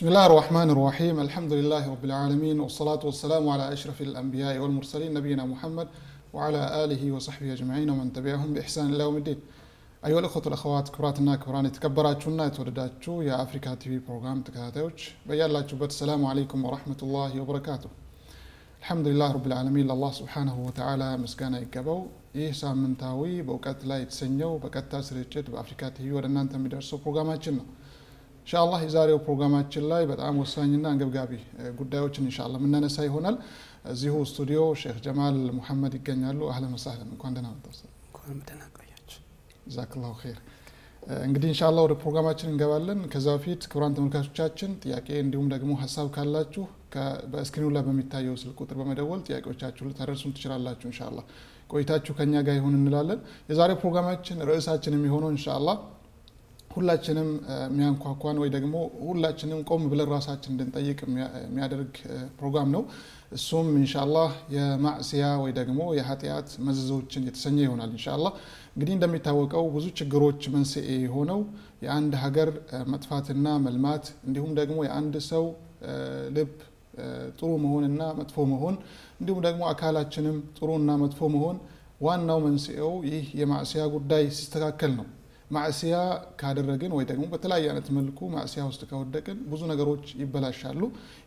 بسم الله الرحمن الرحيم الحمد لله رب العالمين والصلاة والسلام على أشرف الأنبياء والمرسلين نبينا محمد وعلى آله وصحبه أجمعين ومن تبعهم بإحسان الله يوم الدين أيها الأخوة والأخوات كبراتنا كبران يتكبراتشونا يتودداتشو يا أفريكا تي في بروغرام تكاتاتوش بيالاتشو السلام عليكم ورحمة الله وبركاته الحمد لله رب العالمين لله سبحانه وتعالى مسكانا يكبو ይህ ሳምንታዊ በእውቀት ላይ የተሰኘው በቀጥታ ስርጭት በአፍሪካ ቲቪ ወደ እናንተ የሚደርሰው ፕሮግራማችን ነው እንሻላ የዛሬው ፕሮግራማችን ላይ በጣም ወሳኝና አንገብጋቢ ጉዳዮችን እንሻላ የምናነሳ ይሆናል። እዚሁ ስቱዲዮ ሼክ ጀማል ሙሐመድ ይገኛሉ። አህለን ወሳህለን፣ እንኳን ደህና መጣችሁ። እንኳን ኸይር። እንግዲህ እንሻላ ወደ ፕሮግራማችን እንገባለን። ከዛ በፊት ክቡራን ተመልካቾቻችን ጥያቄ እንዲሁም ደግሞ ሀሳብ ካላችሁ በስክሪኑ ላይ በሚታየው ስልክ ቁጥር በመደወል ጥያቄዎቻችሁ ልታደርሱን ትችላላችሁ። እንሻላ ቆይታችሁ ከኛ ጋር ይሁን እንላለን። የዛሬው ፕሮግራማችን ርዕሳችን የሚሆነው እንሻላ ሁላችንም የሚያንኳኳን ወይ ደግሞ ሁላችንም ቆም ብለን ራሳችን እንድንጠይቅ የሚያደርግ ፕሮግራም ነው። እሱም እንሻላ የማዕስያ ወይ ደግሞ የኃጢአት መዘዞችን የተሰኘ ይሆናል። እንሻላ እንግዲህ እንደሚታወቀው ብዙ ችግሮች መንስኤ የሆነው የአንድ ሀገር መጥፋትና መልማት እንዲሁም ደግሞ የአንድ ሰው ልብ ጥሩ መሆንና መጥፎ መሆን እንዲሁም ደግሞ አካላችንም ጥሩና መጥፎ መሆን ዋናው መንስኤው ይህ የማዕስያ ጉዳይ ሲስተካከል ነው። ማዕስያ ካደረግን ወይ ደግሞ በተለያየ አይነት መልኩ ማዕስያ ውስጥ ከወደቅን ብዙ ነገሮች ይበላሻሉ።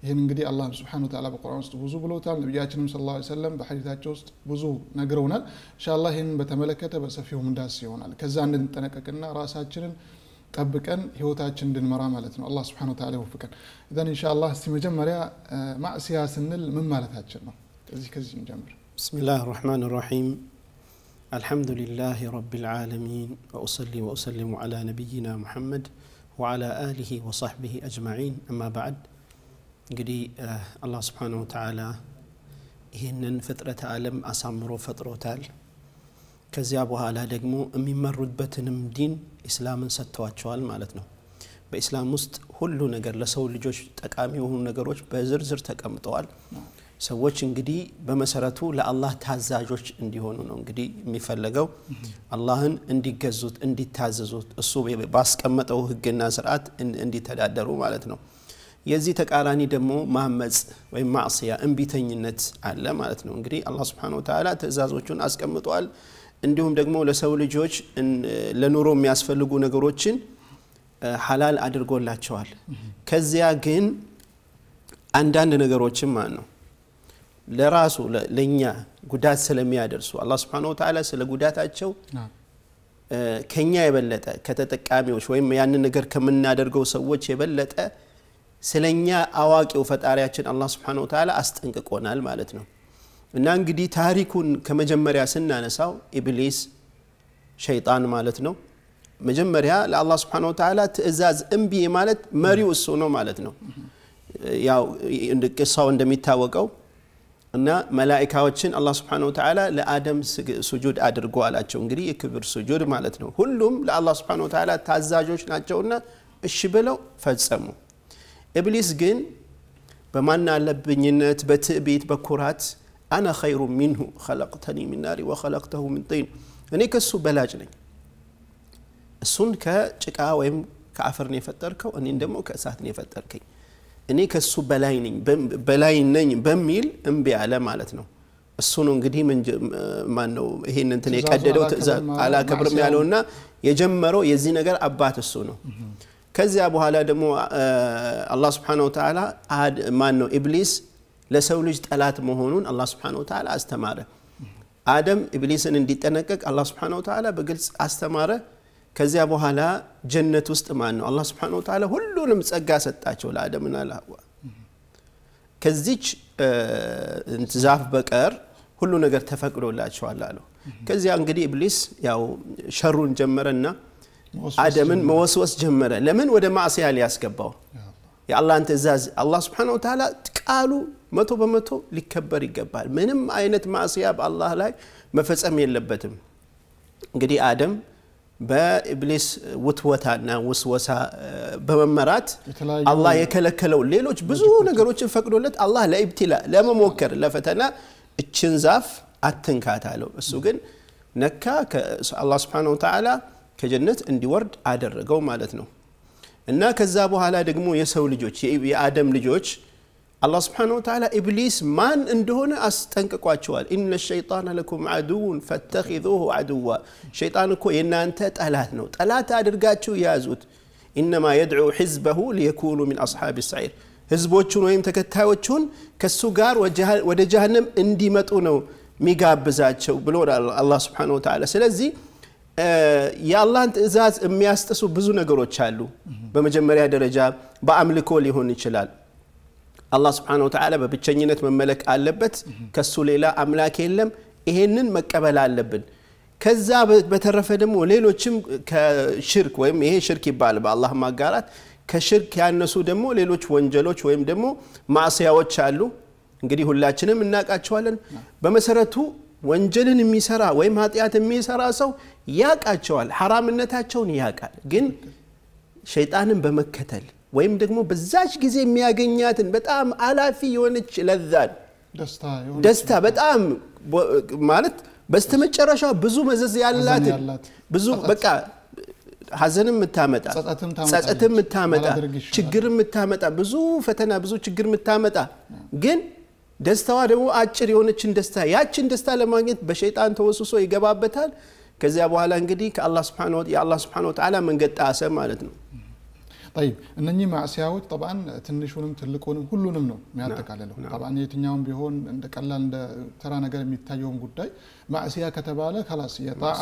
ይህን እንግዲህ አላህ ስብሐነ ወተዓላ በቁርአን ውስጥ ብዙ ብሎታል። ነቢያችንም ሰለላሁ ዐለይሂ ወሰለም በሐዲታቸው ውስጥ ብዙ ነግረውናል። ኢንሻአላህ ይህንን በተመለከተ በሰፊው ምዳስ ይሆናል። ከዛ እንድንጠነቀቅና ራሳችንን ጠብቀን ህይወታችን እንድንመራ ማለት ነው። አላህ ስብሐነ ወተዓላ ይወፍቀን። እንሻ ኢንሻአላህ እስቲ መጀመሪያ ማዕስያ ስንል ምን ማለታችን ነው? ከዚህ ከዚህ እንጀምር። ብስሚላህ ራህማን ራሂም الحمد لله رب العالمين وأصلي وأسلم على نبينا محمد وعلى آله وصحبه أجمعين أما بعد قدي الله eh, سبحانه وتعالى إن فترة عالم أسامرو فترو تال كزيابها على دقمو أمي مر دين إسلام ستواتشوال مالتنا بإسلام مست هلو نقر لسو لجوش تقامي وهو نقر بزر زر تقامتوال ሰዎች እንግዲህ በመሰረቱ ለአላህ ታዛዦች እንዲሆኑ ነው እንግዲህ የሚፈለገው አላህን እንዲገዙት እንዲታዘዙት እሱ ባስቀመጠው ህግና ስርዓት እንዲተዳደሩ ማለት ነው የዚህ ተቃራኒ ደግሞ ማመፅ ወይም ማዕስያ እንቢተኝነት አለ ማለት ነው እንግዲህ አላህ ስብሓን ወተላ ትእዛዞቹን አስቀምጠዋል እንዲሁም ደግሞ ለሰው ልጆች ለኑሮ የሚያስፈልጉ ነገሮችን ሀላል አድርጎላቸዋል ከዚያ ግን አንዳንድ ነገሮችን ማለት ነው ለራሱ ለእኛ ጉዳት ስለሚያደርሱ አላህ ስብሓነ ወተዓላ ስለ ጉዳታቸው ከኛ የበለጠ ከተጠቃሚዎች ወይም ያንን ነገር ከምናደርገው ሰዎች የበለጠ ስለኛ አዋቂው ፈጣሪያችን አላህ ስብሓነ ወተዓላ አስጠንቅቆናል ማለት ነው እና እንግዲህ ታሪኩን ከመጀመሪያ ስናነሳው ኢብሊስ ሸይጣን ማለት ነው መጀመሪያ ለአላህ ስብሓነ ወተዓላ ትእዛዝ እምቢ ማለት መሪው እሱ ነው ማለት ነው ያው ቅሳው እንደሚታወቀው እና መላኢካዎችን አላህ ስብሓን ወተዓላ ለአደም ስጁድ አድርጎ አላቸው እንግዲህ የክብር ስጁድ ማለት ነው ሁሉም ለአላህ ስብሓን ወተዓላ ታዛዦች ናቸውና እሺ ብለው ፈጸሙ እብሊስ ግን በማን አለብኝነት በትዕቢት በኩራት አነ ኸይሩ ሚንሁ ኸለቅተኒ ሚን ናሪ ወኸለቅተሁ ምን ጢን እኔ ከሱ በላጭ ነኝ እሱን ከጭቃ ወይም ከአፈር ነው የፈጠርከው እኔን ደግሞ ከእሳት ነው የፈጠርከኝ እኔ ከሱ በላይ ነኝ በላይ ነኝ በሚል እምቢ አለ ማለት ነው እሱ ነው እንግዲህ ማን ነው ይሄን እንትን የቀደደው ትእዛዝ አላከብርም ያለውና የጀመረው የዚህ ነገር አባት እሱ ነው ከዚያ በኋላ ደግሞ አላህ ስብሓን ወተላ ማን ነው ኢብሊስ ለሰው ልጅ ጠላት መሆኑን አላህ ስብሓን ወተላ አስተማረ አደም ኢብሊስን እንዲጠነቀቅ አላህ ስብሓን ወተላ በግልጽ አስተማረ ከዚያ በኋላ ጀነት ውስጥ ማን ነው አላህ ስብሓን ወተላ ሁሉንም ጸጋ ሰጣቸው ለአደምና ለዋ ከዚች ዛፍ በቀር ሁሉ ነገር ተፈቅዶላቸዋል አለው ከዚያ እንግዲህ ኢብሊስ ያው ሸሩን ጀመረና አደምን መወስወስ ጀመረ ለምን ወደ ማዕስያ ሊያስገባው የአላህን ትእዛዝ አላህ ስብሓን ወተላ ቃሉ መቶ በመቶ ሊከበር ይገባል ምንም አይነት ማዕስያ በአላህ ላይ መፈጸም የለበትም እንግዲህ አደም በኢብሊስ ውትወታና ውስወሳ በመመራት አላህ የከለከለውን ሌሎች ብዙ ነገሮችን ፈቅዶለት አላህ ለኢብትላ ለመሞከር ለፈተና እችን ዛፍ አትንካት አለው። እሱ ግን ነካ። አላ ስብሓነሁ ወተዓላ ከጀነት እንዲወርድ አደረገው ማለት ነው። እና ከዛ በኋላ ደግሞ የሰው ልጆች የአደም ልጆች الله سبحانه وتعالى إبليس من اندهنا أستنك قاتشوال إن الشيطان لكم عدو فاتخذوه عدوا شيطانكو إن أنت تألاتنا تألاتا درقاتشو يازوت إنما يدعو حزبه ليكونوا من أصحاب السعير ህዝቦቹን ወይም ተከታዮቹን ከሱ ጋር ወደ ጀሃነም እንዲመጡ ነው ሚጋብዛቸው ብሎ አላ ስብሓን ወተላ ስለዚህ የአላህን ትእዛዝ የሚያስጥሱ ብዙ ነገሮች አሉ በመጀመሪያ ደረጃ በአምልኮ ሊሆን يشلال አላህ ስብሓነሁ ወተዓላ በብቸኝነት መመለክ አለበት። ከሱ ሌላ አምላክ የለም። ይሄንን መቀበል አለብን። ከዛ በተረፈ ደግሞ ሌሎችም ከሽርክ ወይም ይሄ ሽርክ ይባል በአላህ ማጋራት ከሽርክ ያነሱ ደግሞ ሌሎች ወንጀሎች ወይም ደግሞ ማዕስያዎች አሉ። እንግዲህ ሁላችንም እናውቃቸዋለን። በመሰረቱ ወንጀልን የሚሰራ ወይም ኃጢአት የሚሰራ ሰው ያውቃቸዋል፣ ሐራምነታቸውን ያውቃል። ግን ሸይጣንን በመከተል ወይም ደግሞ በዛች ጊዜ የሚያገኛትን በጣም አላፊ የሆነች ለዛን ደስታ በጣም ማለት በስተመጨረሻ ብዙ መዘዝ ያላትን ብዙ በቃ ሀዘንም የምታመጣ ጸጸትም የምታመጣ ችግር የምታመጣ ብዙ ፈተና ብዙ ችግር የምታመጣ ግን ደስታዋ ደግሞ አጭር የሆነችን ደስታ ያችን ደስታ ለማግኘት በሸይጣን ተወስሶ ይገባበታል ከዚያ በኋላ እንግዲህ የአላ ስብን ወተዓላ መንገድ ጣሰ ማለት ነው ጠይብ እነኚህ ማዕስያዎች ጠብአን ትንሹንም ትልቁንም ሁሉንም ነው የሚያጠቃልለው። ጠብአን የትኛውም ቢሆን እንደ ቀላል እንደ ተራ ነገር የሚታየውን ጉዳይ ማዕስያ ከተባለ ከላስ የጣዓ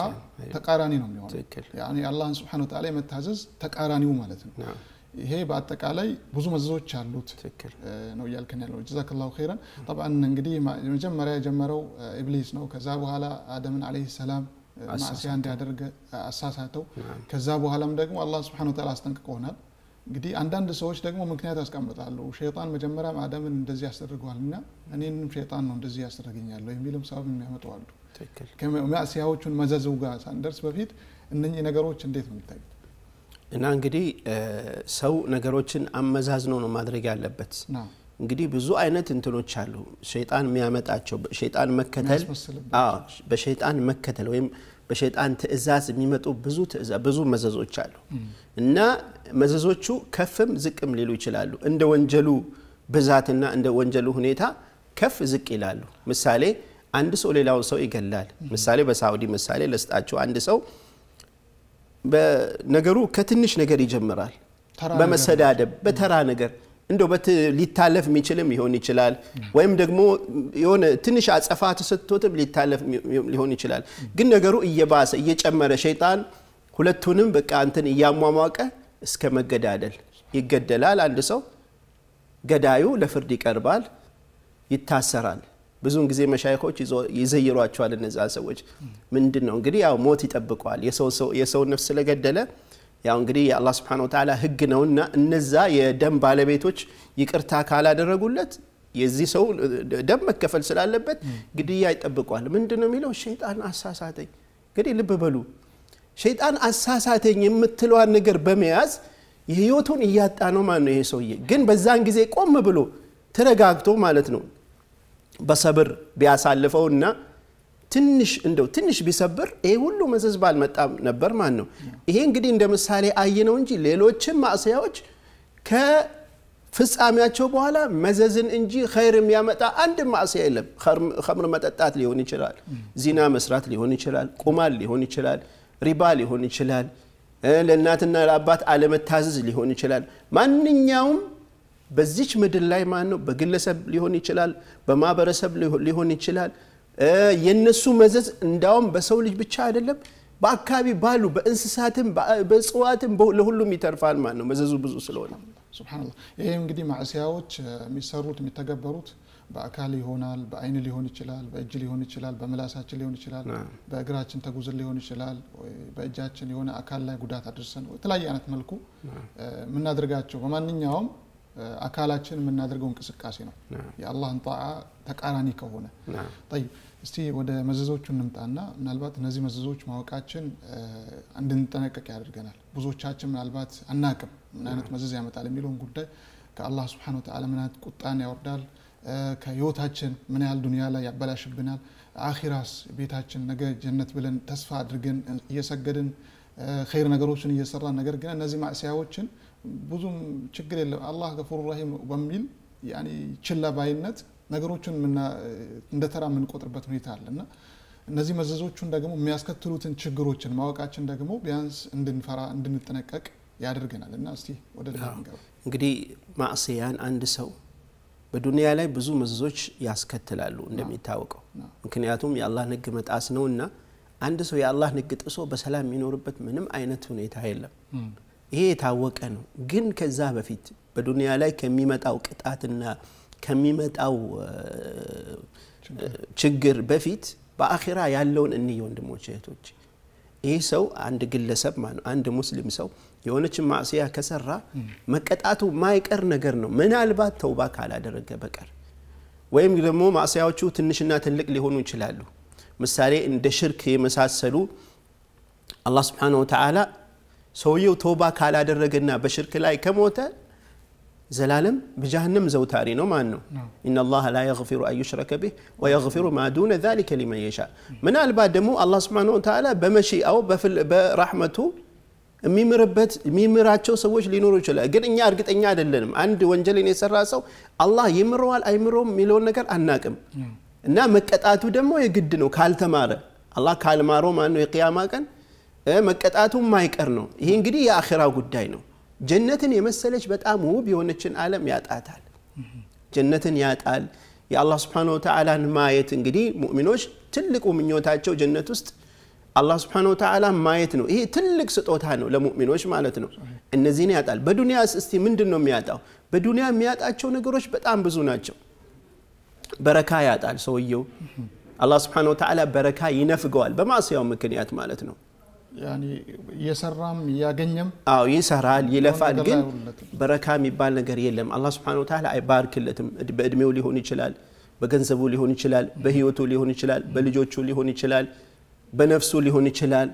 ተቃራኒ ነው የሚሆነው። አላህን ስብሐነ ወተዓላ የመታዘዝ ተቃራኒው ማለት ነው። ይሄ በአጠቃላይ ብዙ መዘዞች አሉት ነው እያልክን ያለው። ጀዛክላሁ ኸይረን። ጠብአን እንግዲህ መጀመሪያ የጀመረው ኢብሊስ ነው። ከዛ በኋላ አደምን ዓለይሂ ሰላም ማዕስያ እንዲያደርግ አሳሳተው። ከዛ በኋላም ደግሞ አላህ ስብሐነ ወተዓላ አስጠንቅቆናል። እንግዲህ አንዳንድ ሰዎች ደግሞ ምክንያት ያስቀምጣሉ። ሸይጣን መጀመሪያም አደምን እንደዚህ ያስደርገዋል እና እኔንም ሸይጣን ነው እንደዚህ ያስደርገኛለሁ የሚልም ሰበብ የሚያመጡ አሉ። ማእስያዎቹን መዘዘው ጋር ሳንደርስ በፊት እነኚህ ነገሮች እንዴት ነው የሚታዩት? እና እንግዲህ ሰው ነገሮችን አመዛዝኖ ነው ማድረግ ያለበት። እንግዲህ ብዙ አይነት እንትኖች አሉ ሸይጣን የሚያመጣቸው ሸይጣን መከተል በሸይጣን መከተል ወይም በሸይጣን ትእዛዝ የሚመጡ ብዙ ብዙ መዘዞች አሉ እና መዘዞቹ ከፍም ዝቅም ሊሉ ይችላሉ እንደ ወንጀሉ ብዛትና እንደ ወንጀሉ ሁኔታ ከፍ ዝቅ ይላሉ ምሳሌ አንድ ሰው ሌላውን ሰው ይገላል ምሳሌ በሳዑዲ ምሳሌ ለስጣቸው። አንድ ሰው ነገሩ ከትንሽ ነገር ይጀምራል በመሰዳደብ በተራ ነገር እንደው በት ሊታለፍ የሚችልም ሊሆን ይችላል፣ ወይም ደግሞ የሆነ ትንሽ አጸፋ ተሰጥቶትም ሊታለፍ ሊሆን ይችላል። ግን ነገሩ እየባሰ እየጨመረ ሸይጣን ሁለቱንም በቃ አንትን እያሟሟቀ እስከ መገዳደል ይገደላል። አንድ ሰው ገዳዩ ለፍርድ ይቀርባል፣ ይታሰራል። ብዙውን ጊዜ መሻይኮች ይዘይሯቸዋል። እነዛ ሰዎች ምንድን ነው እንግዲህ ያው ሞት ይጠብቀዋል። የሰው ነፍስ ስለገደለ ያው እንግዲህ የአላህ ስብሓን ወተዓላ ህግ ነውና እነዛ የደም ባለቤቶች ይቅርታ ካላደረጉለት የዚህ ሰው ደም መከፈል ስላለበት ግድያ ይጠብቋል ምንድን ነው የሚለው ሸይጣን አሳሳተኝ እንግዲህ ልብ በሉ ሸይጣን አሳሳተኝ የምትለዋን ነገር በመያዝ የህይወቱን እያጣ ነው ማለት ነው ይሄ ሰውዬ ግን በዛን ጊዜ ቆም ብሎ ተረጋግቶ ማለት ነው በሰብር ቢያሳልፈውና ትንሽ እንደው ትንሽ ቢሰብር ይሄ ሁሉ መዘዝ ባልመጣም ነበር ማለት ነው። ይሄ እንግዲህ እንደ ምሳሌ አይ ነው እንጂ ሌሎችም ማዕስያዎች ከፍጻሜያቸው በኋላ መዘዝን እንጂ ኸይር የሚያመጣ አንድ ማእሰያ የለም። ኸምር መጠጣት ሊሆን ይችላል፣ ዚና መስራት ሊሆን ይችላል፣ ቁማል ሊሆን ይችላል፣ ሪባ ሊሆን ይችላል፣ ለእናትና ለአባት አለመታዘዝ ሊሆን ይችላል። ማንኛውም በዚች ምድር ላይ ማን ነው በግለሰብ ሊሆን ይችላል፣ በማህበረሰብ ሊሆን ይችላል የነሱ መዘዝ እንዳውም በሰው ልጅ ብቻ አይደለም በአካባቢ ባሉ በእንስሳትም በእጽዋትም ለሁሉም ይተርፋል ማለት ነው መዘዙ ብዙ ስለሆነ ይህ እንግዲህ ማዕስያዎች የሚሰሩት የሚተገበሩት በአካል ይሆናል በአይን ሊሆን ይችላል በእጅ ሊሆን ይችላል በመላሳችን ሊሆን ይችላል በእግራችን ተጉዝን ሊሆን ይችላል በእጃችን የሆነ አካል ላይ ጉዳት አድርሰን የተለያየ አይነት መልኩ የምናደርጋቸው በማንኛውም አካላችን የምናደርገው እንቅስቃሴ ነው። የአላህን ጣዓ ተቃራኒ ከሆነ ይ እስቲ ወደ መዘዞቹ እንምጣና ምናልባት እነዚህ መዘዞች ማወቃችን እንድንጠነቀቅ ያደርገናል። ብዙዎቻችን ምናልባት አናቅም ምን አይነት መዘዝ ያመጣል የሚለውን ጉዳይ ከአላህ ስብን ተላ ምን አይነት ቁጣን ያወርዳል ከህይወታችን ምን ያህል ዱንያ ላይ ያበላሽብናል፣ አኺራስ ቤታችን ነገ ጀነት ብለን ተስፋ አድርገን እየሰገድን ኸይር ነገሮችን እየሰራን ነገር ግን እነዚህ ማዕስያዎችን ብዙም ችግር የለም አላህ ገፉሩ ረሂም ነው በሚል ችላ ባይነት ነገሮችን እንደ ተራ የምንቆጥርበት ሁኔታ አለ እና እነዚህ መዘዞቹን ደግሞ የሚያስከትሉትን ችግሮችን ማወቃችን ደግሞ ቢያንስ እንድንፈራ እንድንጠነቀቅ ያደርገናል እና እስቲ ወደ እንግዲህ ማዕስያን አንድ ሰው በዱንያ ላይ ብዙ መዘዞች ያስከትላሉ እንደሚታወቀው ምክንያቱም የአላህን ህግ መጣስ ነው እና አንድ ሰው የአላህን ህግ ጥሶ በሰላም የሚኖርበት ምንም አይነት ሁኔታ የለም ايه تاوك انو جن كذا بفيت بدنيا لاي كميمت او قطاتنا كميمت او تشجر أه بفيت باخرا يالون اني وندمو شيتوچ ايه سو عند جلسب ما عند مسلم سو يونيتش معصيه كسرى ما قطاتو ما يقر نجر نو من البات توباك على درجه بكر ويم دمو معصياوچو تنشنا تنلق ليهونو يشلالو مثالي اند شرك مساسلو الله سبحانه وتعالى ሰውየው ቶባ ካላደረገና በሽርክ ላይ ከሞተ ዘላለም በጀሃነም ዘውታሪ ነው ማለት ነው ኢነላህ ላ የግፊሩ አን ዩሽረከ ቢህ ወየግፊሩ ማ ዱነ ዛሊከ ሊመን የሻ ምናልባት ደግሞ አላህ ስብሓን ወተላ በመሺአው በራሕመቱ የሚምርበት የሚምራቸው ሰዎች ሊኖሩ ይችላል ግን እኛ እርግጠኛ አይደለንም አንድ ወንጀልን የሰራ ሰው አላህ ይምረዋል አይምረውም የሚለውን ነገር አናቅም እና መቀጣቱ ደግሞ የግድ ነው ካልተማረ አላህ ካልማረው ማን ነው የቅያማ ቀን መቀጣቱ ማይቀር ነው። ይሄ እንግዲህ የአኼራ ጉዳይ ነው። ጀነትን የመሰለች በጣም ውብ የሆነችን ዓለም ያጣታል። ጀነትን ያጣል። የአላህ ስብሓነ ወተዓላን ማየት እንግዲህ ሙእሚኖች ትልቁ ምኞታቸው ጀነት ውስጥ አላህ ስብሓነ ወተዓላ ማየት ነው። ይሄ ትልቅ ስጦታ ነው ለሙእሚኖች ማለት ነው። እነዚህን ያጣል። በዱንያ እስቲ ምንድን ነው የሚያጣው? በዱንያ የሚያጣቸው ነገሮች በጣም ብዙ ናቸው። በረካ ያጣል ሰውየው። አላህ ስብሓነ ወተዓላ በረካ ይነፍገዋል በማስያው ምክንያት ማለት ነው። እየሰራም እያገኘም አዎ ይሰራል፣ ይለፋል። ግን በረካ የሚባል ነገር የለም። አላህ ስብሐነሁ ወተዓላ አይባርክለትም። በእድሜው ሊሆን ይችላል፣ በገንዘቡ ሊሆን ይችላል፣ በህይወቱ ሊሆን ይችላል፣ በልጆቹ ሊሆን ይችላል፣ በነፍሱ ሊሆን ይችላል፣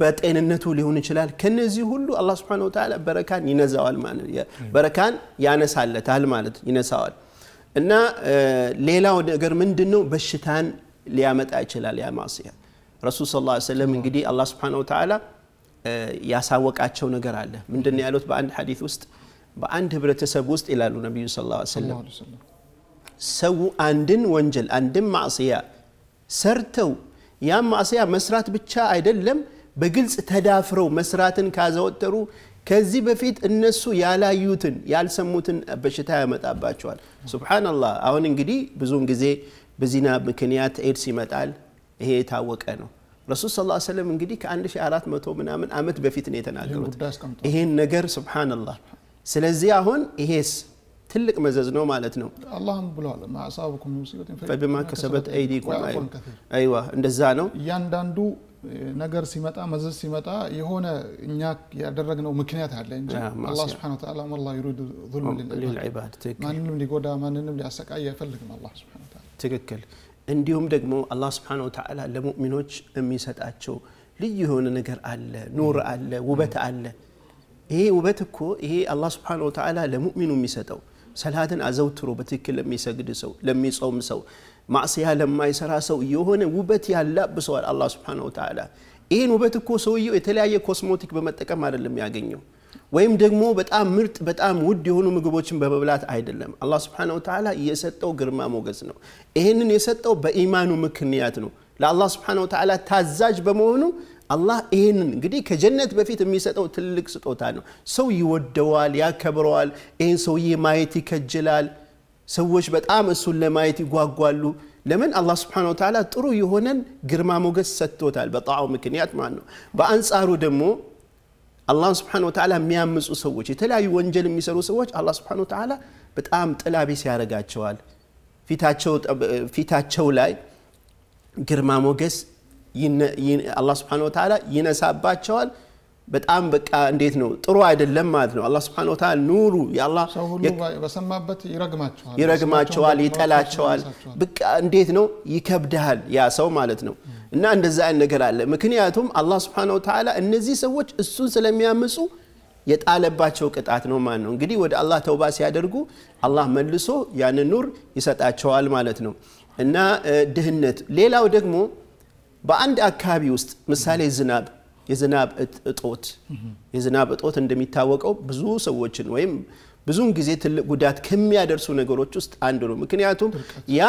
በጤንነቱ ሊሆን ይችላል። ከነዚህ ሁሉ አላህ ስብሐነሁ ወተዓላ በረካን ይነዛዋል ማለት በረካን ያነሳለታል ማለት ይነሳዋል። እና ሌላው ነገር ምንድን ነው? በሽታን ሊያመጣ ይችላል ያ ረሱል ስ ላ ሰለም እንግዲህ አላ ስብሓን ወተላ ያሳወቃቸው ነገር አለ ምንድን ያሉት በአንድ ሐዲት ውስጥ በአንድ ህብረተሰብ ውስጥ ይላሉ ነቢዩ ስ ሰለም ሰው አንድን ወንጀል አንድን ማዕስያ ሰርተው ያም ማዕስያ መስራት ብቻ አይደለም በግልጽ ተዳፍረው መስራትን ካዘወተሩ ከዚህ በፊት እነሱ ያላዩትን ያልሰሙትን በሽታ ያመጣባቸዋል። ሱብሓነላህ። አሁን እንግዲህ ብዙውን ጊዜ በዚና ምክንያት ኤድስ ይመጣል። هي يتوقع إنه رسول الله صلى الله عليه وسلم قال لك عندش عرات ما تومنا من أمد بفتنة تناجروا إيه النجر سبحان الله سلزيا هون إيهس تلك مززنو مالتنو اللهم بلو الله ما أصابكم مصيبة فبما كسبت أيديكم أيوة أيوة عند الزانو ياندو نجر سمتا مزز سمتا يهونا إنياك يدرجنا ومكنيات هذا إن الله سبحانه وتعالى ما الله يريد ظلم للعباد ما ننم لقودا ما ننم لعسك أي فلك من الله سبحانه وتعالى تكل እንዲሁም ደግሞ አላህ ስብሓን ወተዓላ ለሙእሚኖች የሚሰጣቸው ልዩ የሆነ ነገር አለ፣ ኑር አለ፣ ውበት አለ። ይሄ ውበት እኮ ይሄ አላህ ስብሓን ወተዓላ ለሙእሚኑ የሚሰጠው ሰላትን አዘውትሮ በትክክል ለሚሰግድ ሰው፣ ለሚጾም ሰው፣ ማዕስያ ለማይሰራ ሰው የሆነ ውበት ያላብሰዋል አላህ ስብሓን ወተዓላ። ይህን ውበት እኮ ሰውየው የተለያየ ኮስሞቲክ በመጠቀም አይደለም ያገኘው ወይም ደግሞ በጣም ምርጥ በጣም ውድ የሆኑ ምግቦችን በመብላት አይደለም። አላህ ስብሓነሁ ወተዓላ የሰጠው ግርማ ሞገስ ነው። ይህንን የሰጠው በኢማኑ ምክንያት ነው። ለአላህ ስብሓነሁ ወተዓላ ታዛዥ በመሆኑ አላህ ይህንን እንግዲህ ከጀነት በፊት የሚሰጠው ትልቅ ስጦታ ነው። ሰው ይወደዋል፣ ያከብረዋል። ይህን ሰውዬ ማየት ይከጅላል። ሰዎች በጣም እሱን ለማየት ይጓጓሉ። ለምን አላህ ስብሓነ ወተዓላ ጥሩ የሆነን ግርማ ሞገስ ሰጥቶታል፣ በጣዖ ምክንያት ማለት ነው። በአንጻሩ ደግሞ الله سبحانه وتعالى ميامس وسويش تلا يوانجل ميسر وسويش الله سبحانه وتعالى بتقام تلا بيسيارة قاعد شوال في تاتشو في تاتشو لاي جرما موجس ين ين الله سبحانه وتعالى ينسى بات شوال በጣም በቃ እንዴት ነው ጥሩ አይደለም ማለት ነው። አላህ ስብሐነ ወተዓላ ኑሩ የአላህ በሰማበት ይረግማቸዋል፣ ይረግማቸዋል፣ ይጠላቸዋል። በቃ እንዴት ነው ይከብድሃል ያ ሰው ማለት ነው። እና እንደዛ አይነት ነገር አለ። ምክንያቱም አላህ ስብሐነ ወተዓላ እነዚህ ሰዎች እሱን ስለሚያምፁ የጣለባቸው ቅጣት ነው ማለት ነው። እንግዲህ ወደ አላህ ተውባ ሲያደርጉ አላህ መልሶ ያንን ኑር ይሰጣቸዋል ማለት ነው። እና ድህነት፣ ሌላው ደግሞ በአንድ አካባቢ ውስጥ ምሳሌ ዝናብ የዝናብ እጦት የዝናብ እጦት እንደሚታወቀው ብዙ ሰዎችን ወይም ብዙውን ጊዜ ትልቅ ጉዳት ከሚያደርሱ ነገሮች ውስጥ አንዱ ነው። ምክንያቱም ያ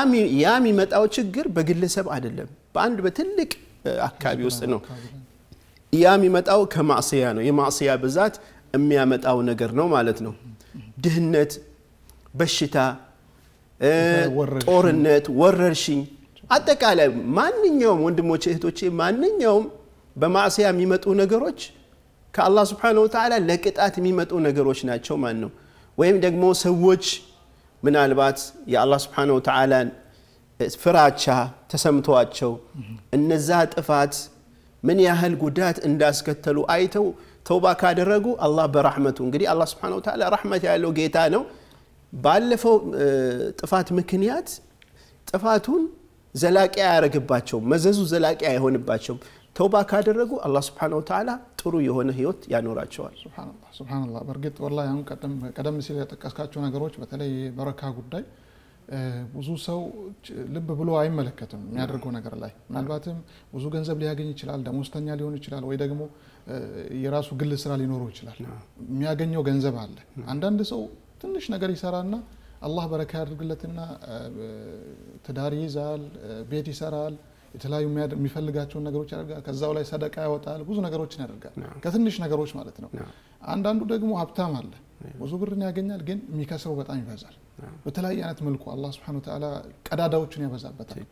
የሚመጣው ችግር በግለሰብ አይደለም፣ በአንድ በትልቅ አካባቢ ውስጥ ነው። ያ የሚመጣው ከማዕስያ ነው። የማዕስያ ብዛት የሚያመጣው ነገር ነው ማለት ነው። ድህነት፣ በሽታ፣ ጦርነት፣ ወረርሽኝ፣ አጠቃላይ ማንኛውም ወንድሞች እህቶቼ ማንኛውም በማዕስያ የሚመጡ ነገሮች ከአላህ ስብሓነ ወተዓላ ለቅጣት የሚመጡ ነገሮች ናቸው ማን ነው። ወይም ደግሞ ሰዎች ምናልባት የአላህ ስብሓነ ወተዓላን ፍራቻ ተሰምተዋቸው እነዛ ጥፋት ምን ያህል ጉዳት እንዳስከተሉ አይተው ተውባ ካደረጉ አላህ በራህመቱ እንግዲህ አላህ ስብሓነ ወተዓላ ራህመት ያለው ጌታ ነው። ባለፈው ጥፋት ምክንያት ጥፋቱን ዘላቂ አያደርግባቸውም። መዘዙ ዘላቂ አይሆንባቸውም። ተውባ ካደረጉ አላህ ስብሓነ ወተዓላ ጥሩ የሆነ ህይወት ያኖራቸዋል። ሱብሃነላህ በእርግጥ ወላሂ አሁን ቀደም ሲል የጠቀስካቸው ነገሮች በተለይ በረካ ጉዳይ ብዙ ሰው ልብ ብሎ አይመለከትም የሚያደርገው ነገር ላይ። ምናልባትም ብዙ ገንዘብ ሊያገኝ ይችላል፣ ደሞዝተኛ ሊሆን ይችላል፣ ወይ ደግሞ የራሱ ግል ስራ ሊኖረው ይችላል። የሚያገኘው ገንዘብ አለ። አንዳንድ ሰው ትንሽ ነገር ይሰራና አላህ በረካ ያደርግለትና ትዳር ይይዛል፣ ቤት ይሰራል የተለያዩ የሚፈልጋቸውን ነገሮች ያደርጋል። ከዛው ላይ ሰደቃ ያወጣል። ብዙ ነገሮችን ያደርጋል ከትንሽ ነገሮች ማለት ነው። አንዳንዱ ደግሞ ሀብታም አለ፣ ብዙ ብርን ያገኛል፣ ግን የሚከስረው በጣም ይበዛል። በተለያየ አይነት መልኩ አላህ ስብሐነ ወተዓላ ቀዳዳዎችን ያበዛበታል።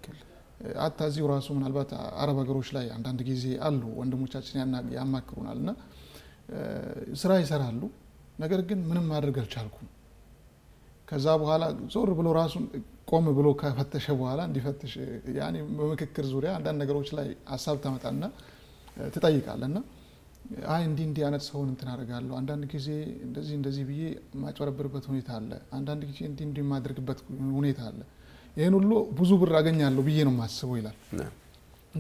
አታ እዚሁ ራሱ ምናልባት አረብ ሀገሮች ላይ አንዳንድ ጊዜ አሉ ወንድሞቻችን ያማክሩናል እና ስራ ይሰራሉ፣ ነገር ግን ምንም ማድረግ አልቻልኩም ከዛ በኋላ ዞር ብሎ ራሱን ቆም ብሎ ከፈተሸ በኋላ እንዲፈትሽ በምክክር ዙሪያ አንዳንድ ነገሮች ላይ ሀሳብ ታመጣና ትጠይቃለና አይ እንዲህ እንዲህ አይነት ሰውን እንትን አደርጋለሁ፣ አንዳንድ ጊዜ እንደዚህ እንደዚህ ብዬ ማጭበረብርበት ሁኔታ አለ፣ አንዳንድ ጊዜ እንዲህ እንዲህ የማደርግበት ሁኔታ አለ። ይህን ሁሉ ብዙ ብር አገኛለሁ ብዬ ነው የማስበው ይላል።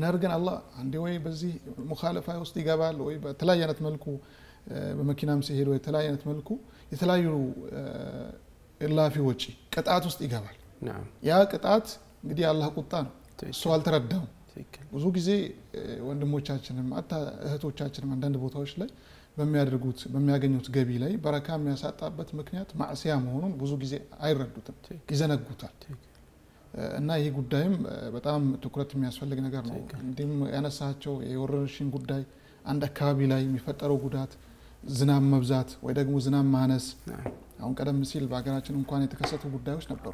ነገር ግን አላ አንዴ ወይ በዚህ ሙካለፋ ውስጥ ይገባል ወይ በተለያየ አይነት መልኩ በመኪናም ሲሄድ ወይ የተለያየ አይነት መልኩ የተለያዩ እላፊ ወጪ ቅጣት ውስጥ ይገባል። ያ ቅጣት እንግዲህ የአላህ ቁጣ ነው። እሱ አልተረዳውም። ብዙ ጊዜ ወንድሞቻችንም አታ እህቶቻችንም አንዳንድ ቦታዎች ላይ በሚያደርጉት በሚያገኙት ገቢ ላይ በረካ የሚያሳጣበት ምክንያት ማዕሲያ መሆኑን ብዙ ጊዜ አይረዱትም፣ ይዘነጉታል። እና ይህ ጉዳይም በጣም ትኩረት የሚያስፈልግ ነገር ነው። እንዲሁም ያነሳቸው የወረርሽኝ ጉዳይ አንድ አካባቢ ላይ የሚፈጠረው ጉዳት ዝናብ መብዛት ወይ ደግሞ ዝናብ ማነስ አሁን ቀደም ሲል በሀገራችን እንኳን የተከሰቱ ጉዳዮች ነበሩ።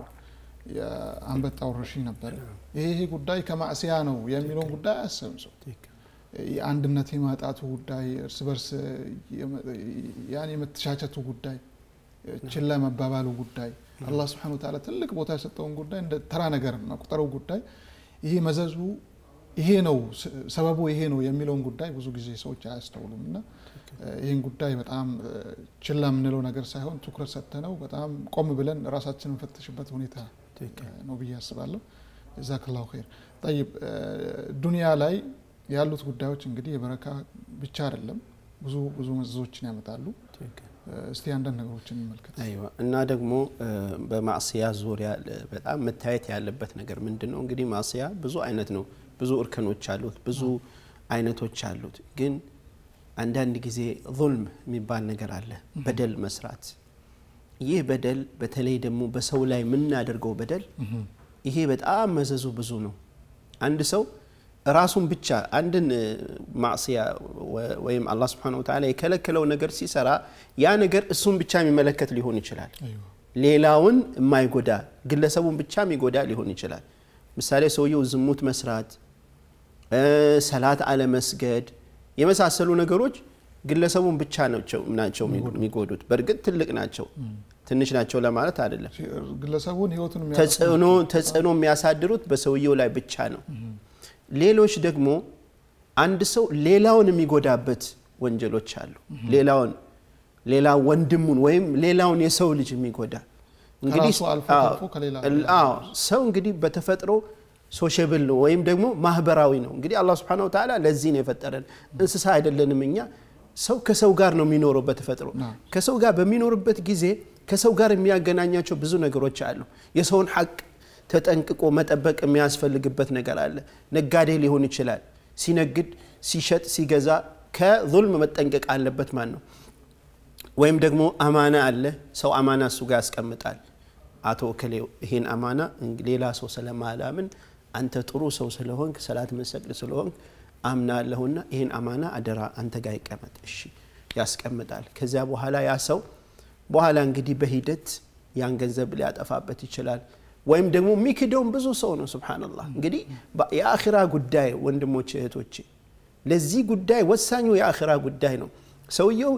የአንበጣ ወረሺ ነበረ። ይሄ ይሄ ጉዳይ ከማእስያ ነው የሚለውን ጉዳይ አያሰብም ሰው። የአንድነት የማጣቱ ጉዳይ፣ እርስ በርስ ያን የመተሻቸቱ ጉዳይ፣ ችላ መባባሉ ጉዳይ አላህ ስብን ታላ ትልቅ ቦታ የሰጠውን ጉዳይ እንደ ተራ ነገር መቁጠረው ጉዳይ ይሄ መዘዙ ይሄ ነው ሰበቡ ይሄ ነው የሚለውን ጉዳይ ብዙ ጊዜ ሰዎች አያስተውሉም እና ይህን ጉዳይ በጣም ችላ የምንለው ነገር ሳይሆን ትኩረት ነው በጣም ቆም ብለን ራሳችን የምንፈተሽበት ሁኔታ ነው ብዬ አስባለሁ። ጀዛክላሁ ር ጠይብ ዱንያ ላይ ያሉት ጉዳዮች እንግዲህ የበረካ ብቻ አይደለም፣ ብዙ ብዙ መዘዞችን ያመጣሉ። እስቲ አንዳንድ ነገሮችን እንመልከት እና ደግሞ በማስያ ዙሪያ በጣም መታየት ያለበት ነገር ምንድን ነው? እንግዲህ ማስያ ብዙ አይነት ነው፣ ብዙ እርከኖች አሉት፣ ብዙ አይነቶች አሉት ግን አንዳንድ ጊዜ ظልም የሚባል ነገር አለ በደል መስራት ይህ በደል በተለይ ደግሞ በሰው ላይ የምናደርገው በደል ይሄ በጣም መዘዙ ብዙ ነው አንድ ሰው ራሱን ብቻ አንድን ማዕስያ ወይም አላ ስብን ተላ የከለከለው ነገር ሲሰራ ያ ነገር እሱን ብቻ የሚመለከት ሊሆን ይችላል ሌላውን የማይጎዳ ግለሰቡን ብቻ የሚጎዳ ሊሆን ይችላል ምሳሌ ሰውየው ዝሙት መስራት ሰላት አለመስገድ የመሳሰሉ ነገሮች ግለሰቡን ብቻ ናቸው የሚጎዱት። በእርግጥ ትልቅ ናቸው ትንሽ ናቸው ለማለት አይደለም። ግለሰቡን ህይወቱን ተጽዕኖ የሚያሳድሩት በሰውየው ላይ ብቻ ነው። ሌሎች ደግሞ አንድ ሰው ሌላውን የሚጎዳበት ወንጀሎች አሉ። ሌላውን ሌላ ወንድሙን ወይም ሌላውን የሰው ልጅ የሚጎዳ እንግዲህ ሰው እንግዲህ በተፈጥሮ ሶሽብል ነው ወይም ደግሞ ማህበራዊ ነው እንግዲህ አላህ ስብሓን ወተላ ለዚህ ነው የፈጠረን እንስሳ አይደለንም እኛ ሰው ከሰው ጋር ነው የሚኖረው በተፈጥሮ ከሰው ጋር በሚኖርበት ጊዜ ከሰው ጋር የሚያገናኛቸው ብዙ ነገሮች አሉ የሰውን ሀቅ ተጠንቅቆ መጠበቅ የሚያስፈልግበት ነገር አለ ነጋዴ ሊሆን ይችላል ሲነግድ ሲሸጥ ሲገዛ ከዙልም መጠንቀቅ አለበት ማን ነው ወይም ደግሞ አማና አለ ሰው አማና እሱ ጋር ያስቀምጣል አቶ እከሌ ይሄን አማና ሌላ ሰው ስለማላምን አንተ ጥሩ ሰው ስለሆንክ ሰላት መሰግድ ስለሆንክ አምናለሁና ይህን አማና አደራ አንተ ጋር ይቀመጥ እሺ ያስቀምጣል ከዚያ በኋላ ያ ሰው በኋላ እንግዲህ በሂደት ያን ገንዘብ ሊያጠፋበት ይችላል ወይም ደግሞ የሚክደውን ብዙ ሰው ነው ስብናላህ እንግዲህ የአኺራ ጉዳይ ወንድሞች እህቶች ለዚህ ጉዳይ ወሳኙ የአኺራ ጉዳይ ነው ሰውየው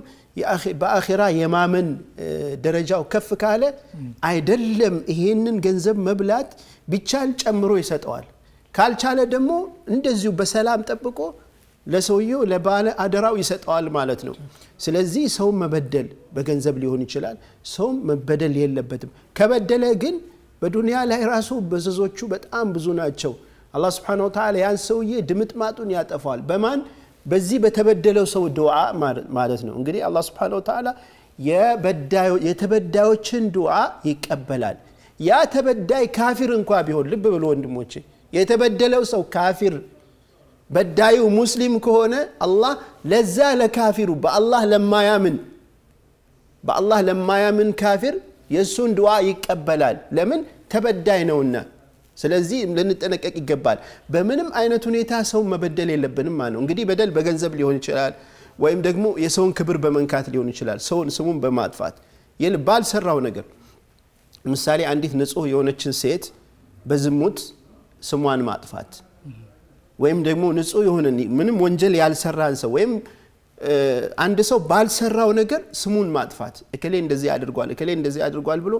በአኼራ የማመን ደረጃው ከፍ ካለ አይደለም ይሄንን ገንዘብ መብላት ቢቻል ጨምሮ ይሰጠዋል። ካልቻለ ደግሞ እንደዚሁ በሰላም ጠብቆ ለሰውየው ለባለ አደራው ይሰጠዋል ማለት ነው። ስለዚህ ሰው መበደል በገንዘብ ሊሆን ይችላል። ሰው መበደል የለበትም። ከበደለ ግን በዱንያ ላይ ራሱ በዘዞቹ በጣም ብዙ ናቸው። አላ ስብን ወተዓላ ያን ሰውዬ ድምጥማጡን ያጠፋዋል። በማን በዚህ በተበደለው ሰው ዱዓ ማለት ነው እንግዲህ አላህ ስብሓን ወተዓላ የተበዳዮችን ዱዓ ይቀበላል ያ ተበዳይ ካፊር እንኳ ቢሆን ልብ ብሎ ወንድሞቼ የተበደለው ሰው ካፊር በዳዩ ሙስሊም ከሆነ አላህ ለዛ ለካፊሩ በአላህ ለማያምን በአላህ ለማያምን ካፊር የእሱን ዱዓ ይቀበላል ለምን ተበዳይ ነውና ስለዚህ ልንጠነቀቅ ይገባል። በምንም አይነት ሁኔታ ሰው መበደል የለብንም ማለት ነው። እንግዲህ በደል በገንዘብ ሊሆን ይችላል፣ ወይም ደግሞ የሰውን ክብር በመንካት ሊሆን ይችላል፣ ሰውን ስሙን በማጥፋት ባልሰራው ነገር። ምሳሌ አንዲት ንጹህ የሆነችን ሴት በዝሙት ስሟን ማጥፋት ወይም ደግሞ ንጹህ የሆነ ምንም ወንጀል ያልሰራን ሰው ወይም አንድ ሰው ባልሰራው ነገር ስሙን ማጥፋት እከሌ እንደዚህ አድርጓል እከሌ እንደዚህ አድርጓል ብሎ